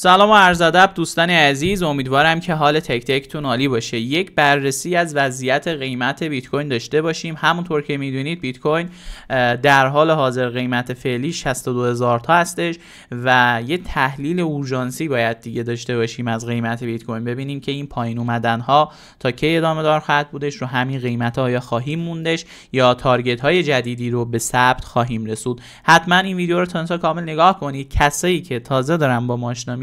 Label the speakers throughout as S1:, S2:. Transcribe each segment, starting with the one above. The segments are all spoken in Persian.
S1: سلام و عرض ادب دوستان عزیز امیدوارم که حال تک تکتون عالی باشه یک بررسی از وضعیت قیمت بیت کوین داشته باشیم همونطور که میدونید بیت کوین در حال حاضر قیمت فعلی 62000 تا هستش و یه تحلیل اورژانسی باید دیگه داشته باشیم از قیمت بیت کوین ببینیم که این پایین اومدن ها تا کی ادامه دار خواهد بودش رو همین قیمت ها خواهیم موندش یا تارگت های جدیدی رو به ثبت خواهیم رسود حتما این ویدیو رو تا کامل نگاه کنید کسایی که تازه دارن با ماشنا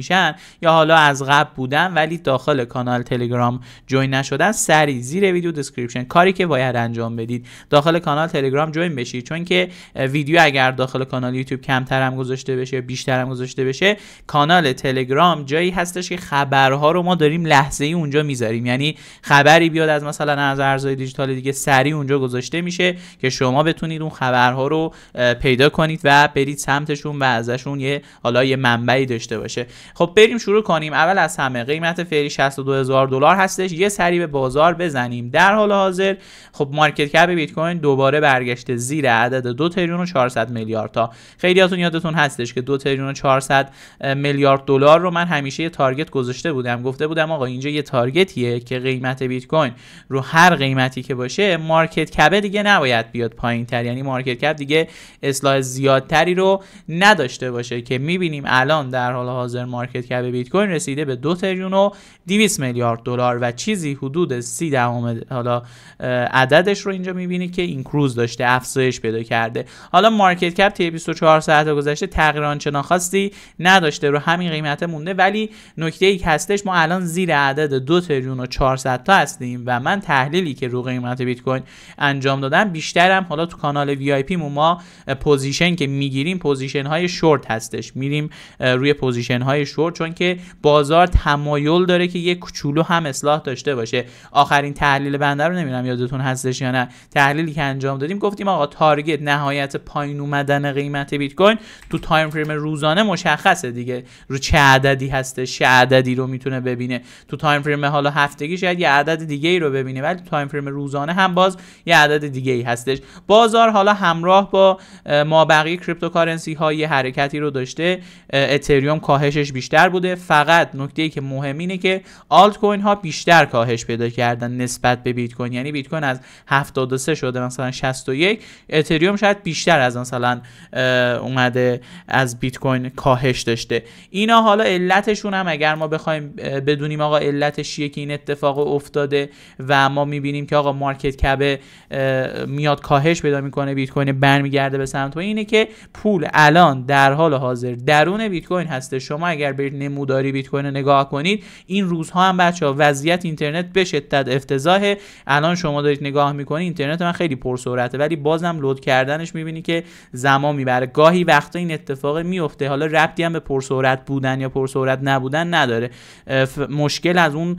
S1: یا حالا از قبل بودن ولی داخل کانال تلگرام جوین نشدن سری زیر ویدیو دسکریپشن کاری که باید انجام بدید داخل کانال تلگرام جوین بشید چون که ویدیو اگر داخل کانال یوتیوب کمتر هم گذاشته بشه بیشتر هم گذاشته بشه کانال تلگرام جایی هستش که خبرها رو ما داریم لحظه ای اونجا میذاریم یعنی خبری بیاد از مثلا از ارزهای دیجیتال دیگه سری اونجا گذاشته میشه که شما بتونید اون خبرها رو پیدا کنید و برید سمتشون و ازشون یه حالا یه منبعی داشته باشه خب بریم شروع کنیم اول از همه قیمت فعلی 62000 دلار هستش یه سری به بازار بزنیم در حال حاضر خب مارکت کپ بیت کوین دوباره برگشته زیر عدد 2 تریلیون و 400 میلیارد تا خیلیاتون یادتون هستش که 2 تریلیون و 400 میلیارد دلار رو من همیشه یه تارگت گذاشته بودم گفته بودم آقا اینجا یه تارگتیه که قیمت بیت کوین رو هر قیمتی که باشه مارکت کپ دیگه نباید بیاد پایین تر یعنی مارکت کپ دیگه اصلاح زیادتری رو نداشته باشه که میبینیم الان در حال حاضر مارکت کپ بیت کوین رسیده به دو تریلیون و 200 میلیارد دلار و چیزی حدود 30 دهم حالا عددش رو اینجا میبینید که اینکروز داشته افزایش پیدا کرده حالا مارکت کپ تی 24 ساعت گذشته تغییر آنچنان خاصی نداشته رو همین قیمت مونده ولی نکته ای که هستش ما الان زیر عدد دو تریلیون و 400 تا هستیم و من تحلیلی که رو قیمت بیت کوین انجام دادم بیشترم حالا تو کانال وی آی ما پوزیشن که میگیریم پوزیشن های شورت هستش میریم روی پوزیشن های چونکه چون که بازار تمایل داره که یه کوچولو هم اصلاح داشته باشه آخرین تحلیل بنده رو نمیدونم یادتون هستش یا نه تحلیلی که انجام دادیم گفتیم آقا تارگت نهایت پایین اومدن قیمت بیت کوین تو تایم فریم روزانه مشخصه دیگه رو چه عددی هستش چه عددی رو میتونه ببینه تو تایم فریم حالا هفتگی شاید یه عدد دیگه ای رو ببینه ولی تو تایم فریم روزانه هم باز یه عدد دیگه ای هستش بازار حالا همراه با ما بقیه کریپتوکارنسی ها یه حرکتی رو داشته اتریوم کاهشش بیشتر بوده فقط نکته ای که مهم اینه که آلت کوین ها بیشتر کاهش پیدا کردن نسبت به بیت کوین یعنی بیت کوین از 73 شده مثلا 61 اتریوم شاید بیشتر از مثلا اومده از بیت کوین کاهش داشته اینا حالا علتشون هم اگر ما بخوایم بدونیم آقا علتش که این اتفاق افتاده و ما میبینیم که آقا مارکت کپ میاد کاهش پیدا میکنه بیت کوین برمیگرده به سمت و اینه که پول الان در حال حاضر درون بیت کوین هسته شما اگر اگر برید نموداری بیت کوین نگاه کنید این روزها هم بچه ها وضعیت اینترنت به شدت افتضاح الان شما دارید نگاه میکنید اینترنت من خیلی پرسرعته ولی بازم لود کردنش میبینی که زمان میبره گاهی وقتا این اتفاق میفته حالا ربطی هم به پرسرعت بودن یا پرسرعت نبودن نداره مشکل از اون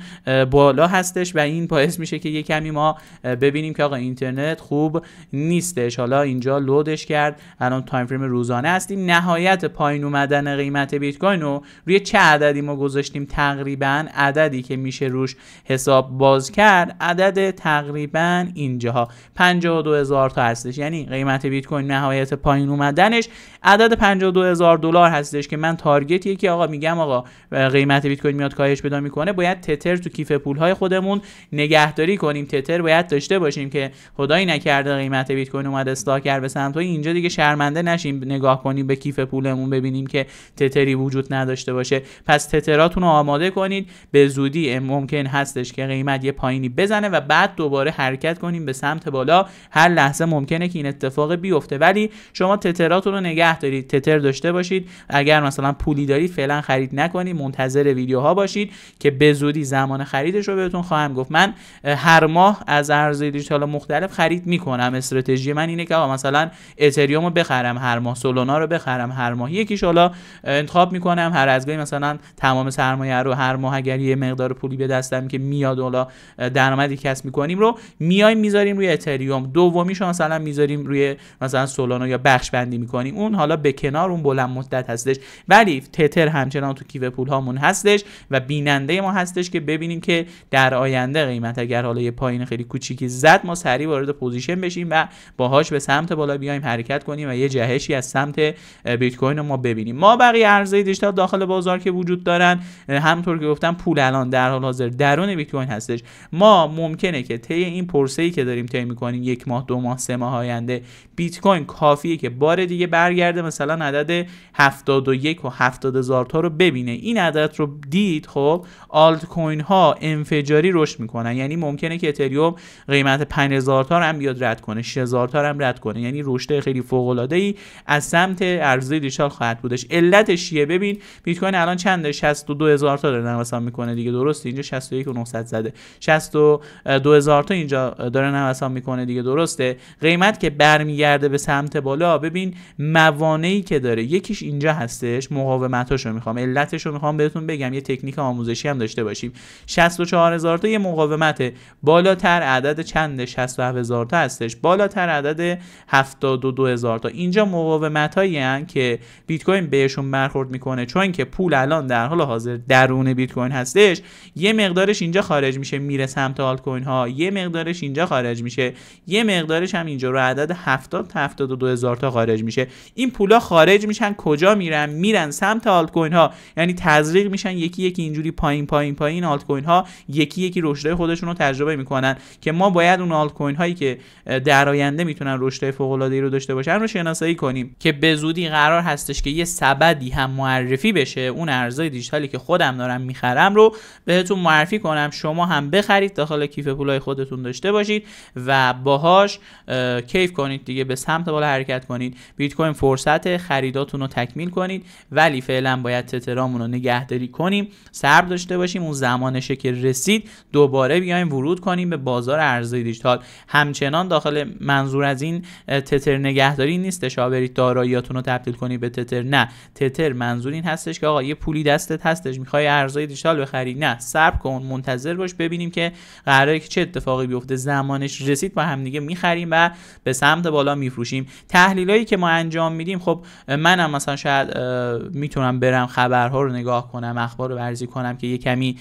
S1: بالا هستش و این باعث میشه که یه کمی ما ببینیم که آقا اینترنت خوب نیستش حالا اینجا لودش کرد الان تایم فریم روزانه هستیم نهایت پایین اومدن قیمت بیت کوین رو روی چه عددی ما گذاشتیم تقریبا عددی که میشه روش حساب باز کرد عدد تقریبا اینجاها 52000 تا هستش یعنی قیمت بیت کوین نهایت پایین اومدنش عدد 52000 دلار هستش که من تارگت یکی آقا میگم آقا قیمت بیت کوین میاد کاهش پیدا میکنه باید تتر تو کیف پول های خودمون نگهداری کنیم تتر باید داشته باشیم که خدایی نکرده قیمت بیت کوین اومد استاکر به سمت اینجا دیگه شرمنده نشیم نگاه کنیم به کیف پولمون ببینیم که تتری وجود نداشته داشته باشه پس تتراتون رو آماده کنید به زودی ممکن هستش که قیمت یه پایینی بزنه و بعد دوباره حرکت کنیم به سمت بالا هر لحظه ممکنه که این اتفاق بیفته ولی شما تتراتون رو نگه دارید تتر داشته باشید اگر مثلا پولی دارید فعلا خرید نکنید منتظر ویدیوها باشید که به زودی زمان خریدش رو بهتون خواهم گفت من هر ماه از ارزهای دیجیتال مختلف خرید میکنم استراتژی من اینه که مثلا اتریوم رو بخرم هر ماه سولونا رو بخرم هر ماه یکیش حالا انتخاب میکنم هر از مثلا تمام سرمایه رو هر ماه اگر یه مقدار پولی به دستم که میاد حالا درآمدی کسب میکنیم رو میایم میذاریم روی اتریوم دومیش مثلا میذاریم روی مثلا سولانو یا بخش بندی میکنیم اون حالا به کنار اون بلند مدت هستش ولی تتر همچنان تو کیف پول هامون هستش و بیننده ما هستش که ببینیم که در آینده قیمت اگر حالا یه پایین خیلی کوچیکی زد ما سریع وارد پوزیشن بشیم و باهاش به سمت بالا بیایم حرکت کنیم و یه جهشی از سمت بیت کوین ما ببینیم ما بقیه ارزهای دیجیتال داخل بازار که وجود دارن همطور که گفتم پول الان در حال حاضر درون بیت کوین هستش ما ممکنه که طی این پرسه ای که داریم طی میکنیم یک ماه دو ماه سه ماه آینده بیت کوین کافیه که بار دیگه برگرده مثلا عدد 71 و 70 هزار تا رو ببینه این عدد رو دید خب آلت کوین ها انفجاری رشد میکنن یعنی ممکنه که اتریوم قیمت 5000 تا هم بیاد رد کنه 6000 تا هم رد کنه یعنی رشد خیلی فوق العاده ای از سمت ارزی دیشال خواهد بودش علتش چیه ببین بیت کوین الان چنده 62000 تا داره نوسان میکنه دیگه درسته اینجا 61900 زده هزار تا اینجا داره نوسان میکنه دیگه درسته قیمت که برمیگرده به سمت بالا ببین موانعی که داره یکیش اینجا هستش مقاومتاشو میخوام علتشو میخوام بهتون بگم یه تکنیک آموزشی هم داشته باشیم 64000 تا یه مقاومت بالاتر عدد چند 67000 تا هستش بالاتر عدد 72000 تا اینجا مقاومتایی که بیت کوین بهشون برخورد میکنه چون که پول الان در حال حاضر درون بیت کوین هستش یه مقدارش اینجا خارج میشه میره سمت آلت کوین ها یه مقدارش اینجا خارج میشه یه مقدارش هم اینجا رو عدد 70 72 هزار تا خارج میشه این پولا خارج میشن کجا میرن میرن سمت آلت کوین ها یعنی تزریق میشن یکی یکی اینجوری پایین پایین پایین آلت کوین ها یکی یکی رشدای خودشون رو تجربه میکنن که ما باید اون آلت کوین هایی که در آینده میتونن رشدای فوق العاده ای رو داشته باشن رو شناسایی کنیم که به زودی قرار هستش که یه سبدی هم معرفی بشه بشه اون ارزهای دیجیتالی که خودم دارم میخرم رو بهتون معرفی کنم شما هم بخرید داخل کیف پولای خودتون داشته باشید و باهاش کیف کنید دیگه به سمت بالا حرکت کنید بیت کوین فرصت خریداتون رو تکمیل کنید ولی فعلا باید تترامون رو نگهداری کنیم صبر داشته باشیم اون زمانشه که رسید دوباره بیایم ورود کنیم به بازار ارزهای دیجیتال همچنان داخل منظور از این تتر نگهداری نیستش برید داراییاتون رو تبدیل کنید به تتر نه تتر منظور این هستش هستش که آقا یه پولی دستت هستش میخوای ارزهای دیجیتال بخری نه صبر کن منتظر باش ببینیم که قراره که چه اتفاقی بیفته زمانش رسید با هم دیگه میخریم و به سمت بالا میفروشیم تحلیلایی که ما انجام میدیم خب منم مثلا شاید میتونم برم خبرها رو نگاه کنم اخبار رو بررسی کنم که یه کمی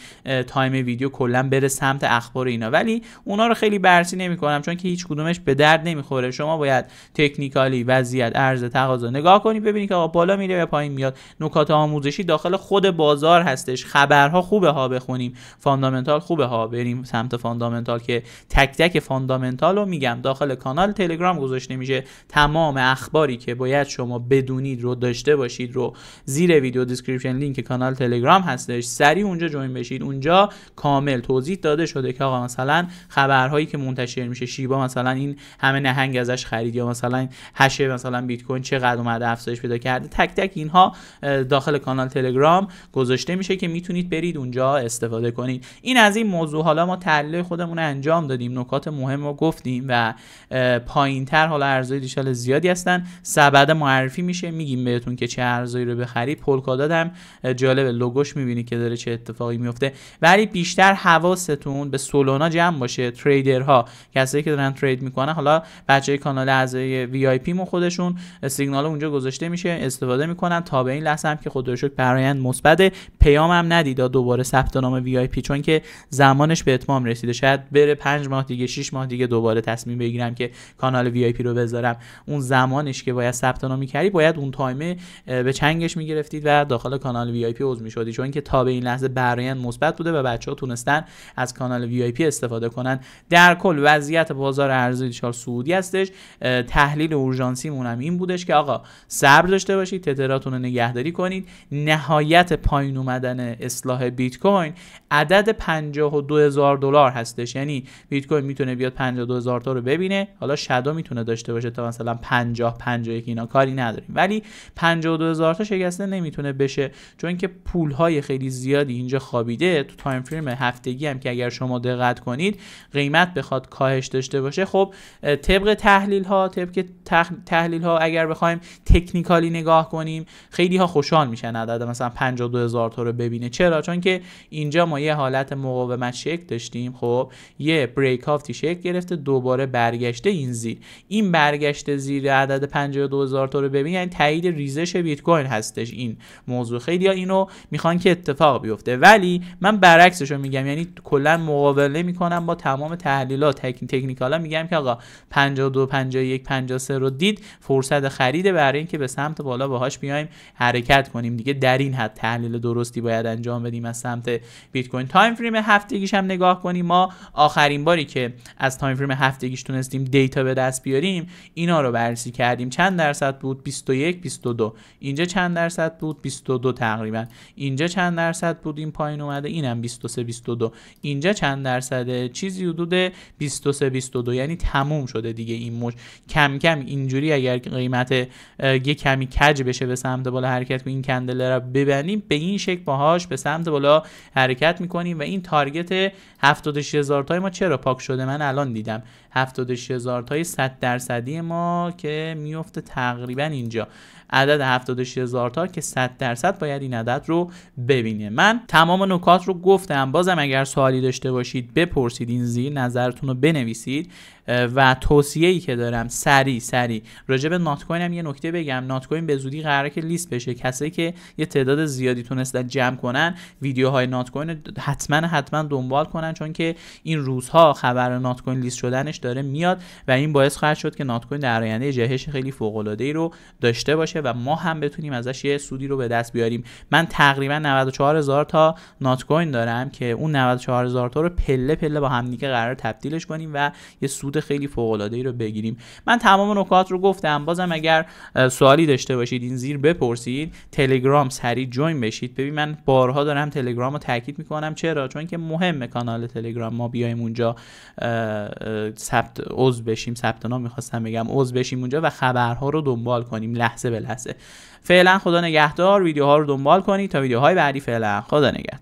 S1: تایم ویدیو کلا بره سمت اخبار اینا ولی اونا رو خیلی بررسی نمیکنم چون که هیچ کدومش به درد نمیخوره شما باید تکنیکالی وضعیت ارز تقاضا نگاه کنی ببینید که آقا بالا میره یا پایین میاد نکات آموز آموزشی داخل خود بازار هستش خبرها خوبه ها بخونیم فاندامنتال خوبه ها بریم سمت فاندامنتال که تک تک فاندامنتال رو میگم داخل کانال تلگرام گذاشته میشه تمام اخباری که باید شما بدونید رو داشته باشید رو زیر ویدیو دیسکریپشن لینک کانال تلگرام هستش سریع اونجا جوین بشید اونجا کامل توضیح داده شده که آقا مثلا خبرهایی که منتشر میشه شیبا مثلا این همه نهنگ ازش خرید یا مثلا هشه مثلا بیت کوین چقدر اومده افزایش پیدا کرده تک تک اینها داخل کانال کانال تلگرام گذاشته میشه که میتونید برید اونجا استفاده کنید این از این موضوع حالا ما تحلیل خودمون انجام دادیم نکات مهم رو گفتیم و پایین تر حالا ارزهای دیشال زیادی هستن سبد معرفی میشه میگیم بهتون که چه ارزایی رو بخرید پول هم جالب لوگوش میبینید که داره چه اتفاقی میفته ولی بیشتر حواستون به سولونا جمع باشه تریدرها کسایی که دارن ترید میکنن حالا بچه کانال اعضای وی آی پی خودشون سیگنال اونجا گذاشته میشه استفاده میکنن تا به این لحظه هم که خودش شکر برایند مثبت پیامم ندیدا دوباره ثبت نام وی آی پی چون که زمانش به اتمام رسیده شاید بره 5 ماه دیگه 6 ماه دیگه دوباره تصمیم بگیرم که کانال وی آی پی رو بذارم اون زمانش که باید ثبت نام کردی باید اون تایم به چنگش میگرفتید و داخل کانال وی آی پی عضو میشدی چون که تا به این لحظه برایند مثبت بوده و بچه ها تونستن از کانال وی آی پی استفاده کنن در کل وضعیت بازار ارزی دلار سعودی هستش تحلیل اورژانسی مون هم این بودش که آقا صبر داشته باشید تتراتون رو نگهداری کنید نهایت پایین اومدن اصلاح بیت کوین عدد 52000 دلار هستش یعنی بیت کوین میتونه بیاد 52000 تا رو ببینه حالا شادو میتونه داشته باشه تا مثلا 50 51 اینا کاری نداریم ولی 52000 تا شکسته نمیتونه بشه چون که پول های خیلی زیادی اینجا خوابیده تو تایم فریم هفتگی هم که اگر شما دقت کنید قیمت بخواد کاهش داشته باشه خب طبق تحلیل ها طبق تحلیل ها اگر بخوایم تکنیکالی نگاه کنیم خیلی ها خوشحال میشن عدد مثلا 52 هزار تا رو ببینه چرا چون که اینجا ما یه حالت مقاومت شکل داشتیم خب یه بریک آفتی شکل گرفته دوباره برگشته این زیر این برگشته زیر عدد 52 هزار تا رو ببین یعنی تایید ریزش بیت کوین هستش این موضوع خیلی ها اینو میخوان که اتفاق بیفته ولی من برعکسش رو میگم یعنی کلا مقابله میکنم با تمام تحلیلات تکنیکال ها میگم که آقا 52 51 53 رو دید فرصت خرید برای اینکه به سمت بالا باهاش بیایم حرکت کنیم دیگه در این حد تحلیل درستی باید انجام بدیم از سمت بیت کوین تایم فریم هفتگیش هم نگاه کنیم ما آخرین باری که از تایم فریم هفتگیش تونستیم دیتا به دست بیاریم اینا رو بررسی کردیم چند درصد بود 21 22 اینجا چند درصد بود 22 تقریبا اینجا چند درصد بود این پایین اومده اینم 23 22 اینجا چند درصد چیزی حدود 23 22 یعنی تموم شده دیگه این مش کم کم اینجوری اگر قیمت یه کمی کج بشه به سمت بالا حرکت کنه این کندل را ببندیم به این شکل باهاش به سمت بالا حرکت میکنیم و این تارگت 76000 تای ما چرا پاک شده من الان دیدم 76 هزار تای 100 درصدی ما که میفته تقریبا اینجا عدد 76 تا که 100 درصد باید این عدد رو ببینه من تمام نکات رو گفتم بازم اگر سوالی داشته باشید بپرسید این زیر نظرتون رو بنویسید و توصیه ای که دارم سری سری راجع به نات کوین هم یه نکته بگم نات کوین به زودی قراره که لیست بشه کسایی که یه تعداد زیادی تونستن جمع کنن ویدیوهای نات کوین حتما حتما دنبال کنن چون که این روزها خبر نات کوین لیست شدنش داره میاد و این باعث خواهد شد که نات کوین در آینده جهش خیلی فوق العاده ای رو داشته باشه و ما هم بتونیم ازش یه سودی رو به دست بیاریم من تقریبا 94000 تا نات کوین دارم که اون 94000 تا رو پله پله با هم دیگه قرار تبدیلش کنیم و یه سود خیلی فوق العاده ای رو بگیریم من تمام نکات رو گفتم بازم اگر سوالی داشته باشید این زیر بپرسید تلگرام سری جوین بشید ببین من بارها دارم تلگرام رو تاکید میکنم چرا چون که مهم کانال تلگرام ما بیایم اونجا ثبت عضو بشیم ثبت نام میخواستم بگم عضو بشیم اونجا و خبرها رو دنبال کنیم لحظه به لحظه فعلا خدا نگهدار ویدیوها رو دنبال کنید تا ویدیوهای بعدی فعلا خدا نگهدار